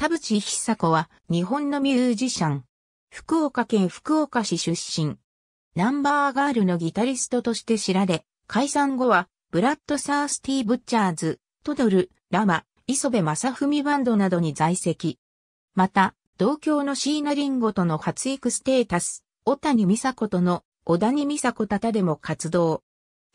田淵久子は日本のミュージシャン。福岡県福岡市出身。ナンバーガールのギタリストとして知られ、解散後は、ブラッド・サースティ・ブッチャーズ、トドル、ラマ、磯部正文バンドなどに在籍。また、同郷のシーナリンゴとの発育ステータス、小谷美佐子との小谷美佐子たたでも活動。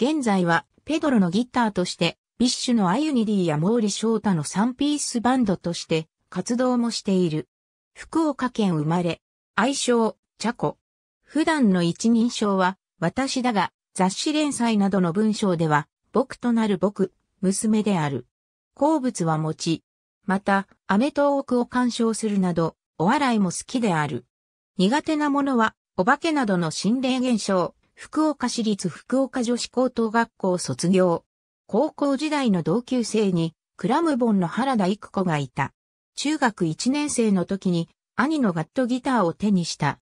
現在は、ペドロのギターとして、ビッシュのアユニディやモーリ・ショータの3ピースバンドとして、活動もしている。福岡県生まれ、愛称、チャコ。普段の一人称は、私だが、雑誌連載などの文章では、僕となる僕、娘である。好物は餅。また、アメトークを鑑賞するなど、お笑いも好きである。苦手なものは、お化けなどの心霊現象、福岡市立福岡女子高等学校卒業。高校時代の同級生に、クラムボンの原田育子がいた。中学1年生の時に兄のガットギターを手にした。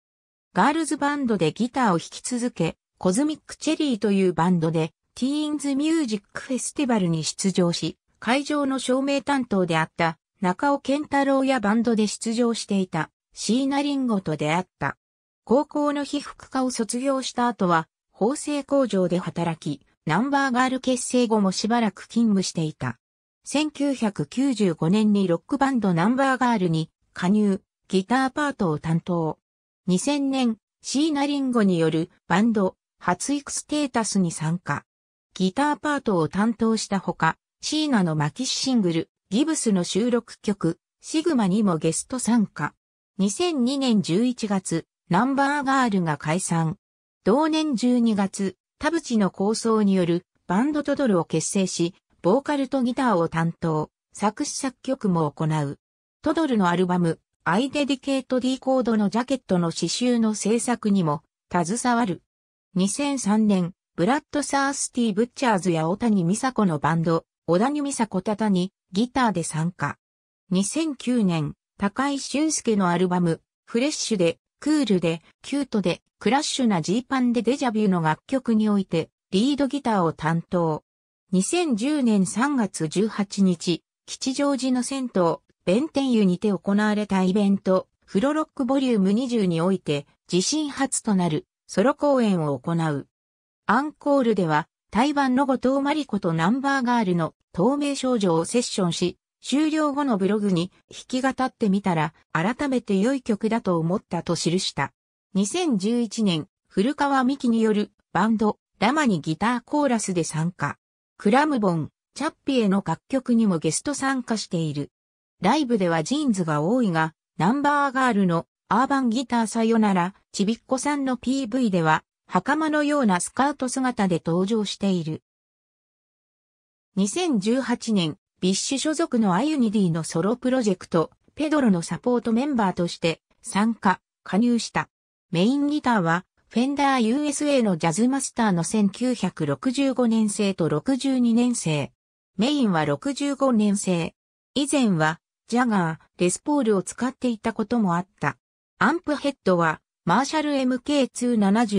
ガールズバンドでギターを弾き続け、コズミックチェリーというバンドでティーンズミュージックフェスティバルに出場し、会場の照明担当であった中尾健太郎やバンドで出場していたシーナリンゴと出会った。高校の被服科を卒業した後は、縫製工場で働き、ナンバーガール結成後もしばらく勤務していた。1995年にロックバンドナンバーガールに加入、ギターパートを担当。2000年、シーナリンゴによるバンド、発育ステータスに参加。ギターパートを担当したほか、シーナのマキシシングル、ギブスの収録曲、シグマにもゲスト参加。2002年11月、ナンバーガールが解散。同年12月、田淵の構想によるバンドトドルを結成し、ボーカルとギターを担当、作詞作曲も行う。トドルのアルバム、アイデディケートディコードのジャケットの刺繍の制作にも、携わる。2003年、ブラッド・サースティ・ブッチャーズや大谷美佐子のバンド、小谷美佐子たたにギターで参加。2009年、高井俊介のアルバム、フレッシュで、クールで、キュートで、クラッシュなジーパンでデジャビューの楽曲において、リードギターを担当。2010年3月18日、吉祥寺の銭湯、弁天湯にて行われたイベント、フロロックボリューム20において、自身初となるソロ公演を行う。アンコールでは、台湾の後藤真理子とナンバーガールの透明少女をセッションし、終了後のブログに弾き語ってみたら、改めて良い曲だと思ったと記した。2011年、古川美希によるバンド、ラマにギターコーラスで参加。クラムボン、チャッピへの楽曲にもゲスト参加している。ライブではジーンズが多いが、ナンバーガールのアーバンギターさよなら、ちびっこさんの PV では、袴のようなスカート姿で登場している。2018年、ビッシュ所属のアユニディのソロプロジェクト、ペドロのサポートメンバーとして参加、加入した。メインギターはフェンダー USA のジャズマスターの1965年生と62年生。メインは65年生。以前は、ジャガー、レスポールを使っていたこともあった。アンプヘッドは、マーシャル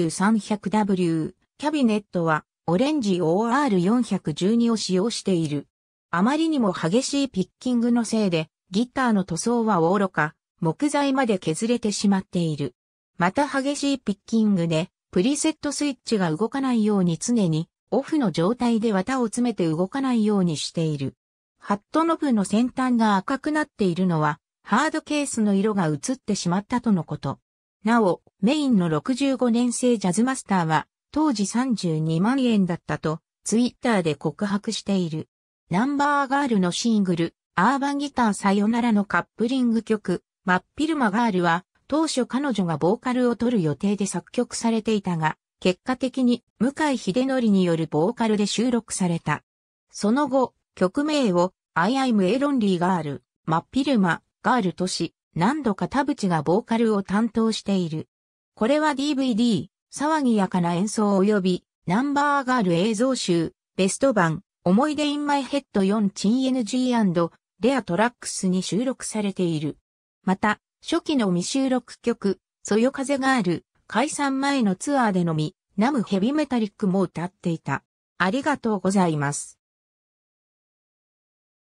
MK27300W。キャビネットは、オレンジ OR412 を使用している。あまりにも激しいピッキングのせいで、ギターの塗装はおろか、木材まで削れてしまっている。また激しいピッキングで、プリセットスイッチが動かないように常にオフの状態で綿を詰めて動かないようにしている。ハットノブの先端が赤くなっているのは、ハードケースの色が映ってしまったとのこと。なお、メインの65年生ジャズマスターは、当時32万円だったと、ツイッターで告白している。ナンバーガールのシングル、アーバンギターさよならのカップリング曲、真っ昼間ガールは、当初彼女がボーカルを取る予定で作曲されていたが、結果的に向井秀則によるボーカルで収録された。その後、曲名を I am a lonely girl, 真っ昼間、ガールとし、何度か田淵がボーカルを担当している。これは DVD、騒ぎやかな演奏及び、ナンバーガール映像集、ベスト版、思い出 in my head 4 chin NG& レアトラックスに収録されている。また、初期の未収録曲、そよ風がある、解散前のツアーでのみ、ナムヘビメタリックも歌っていた。ありがとうございます。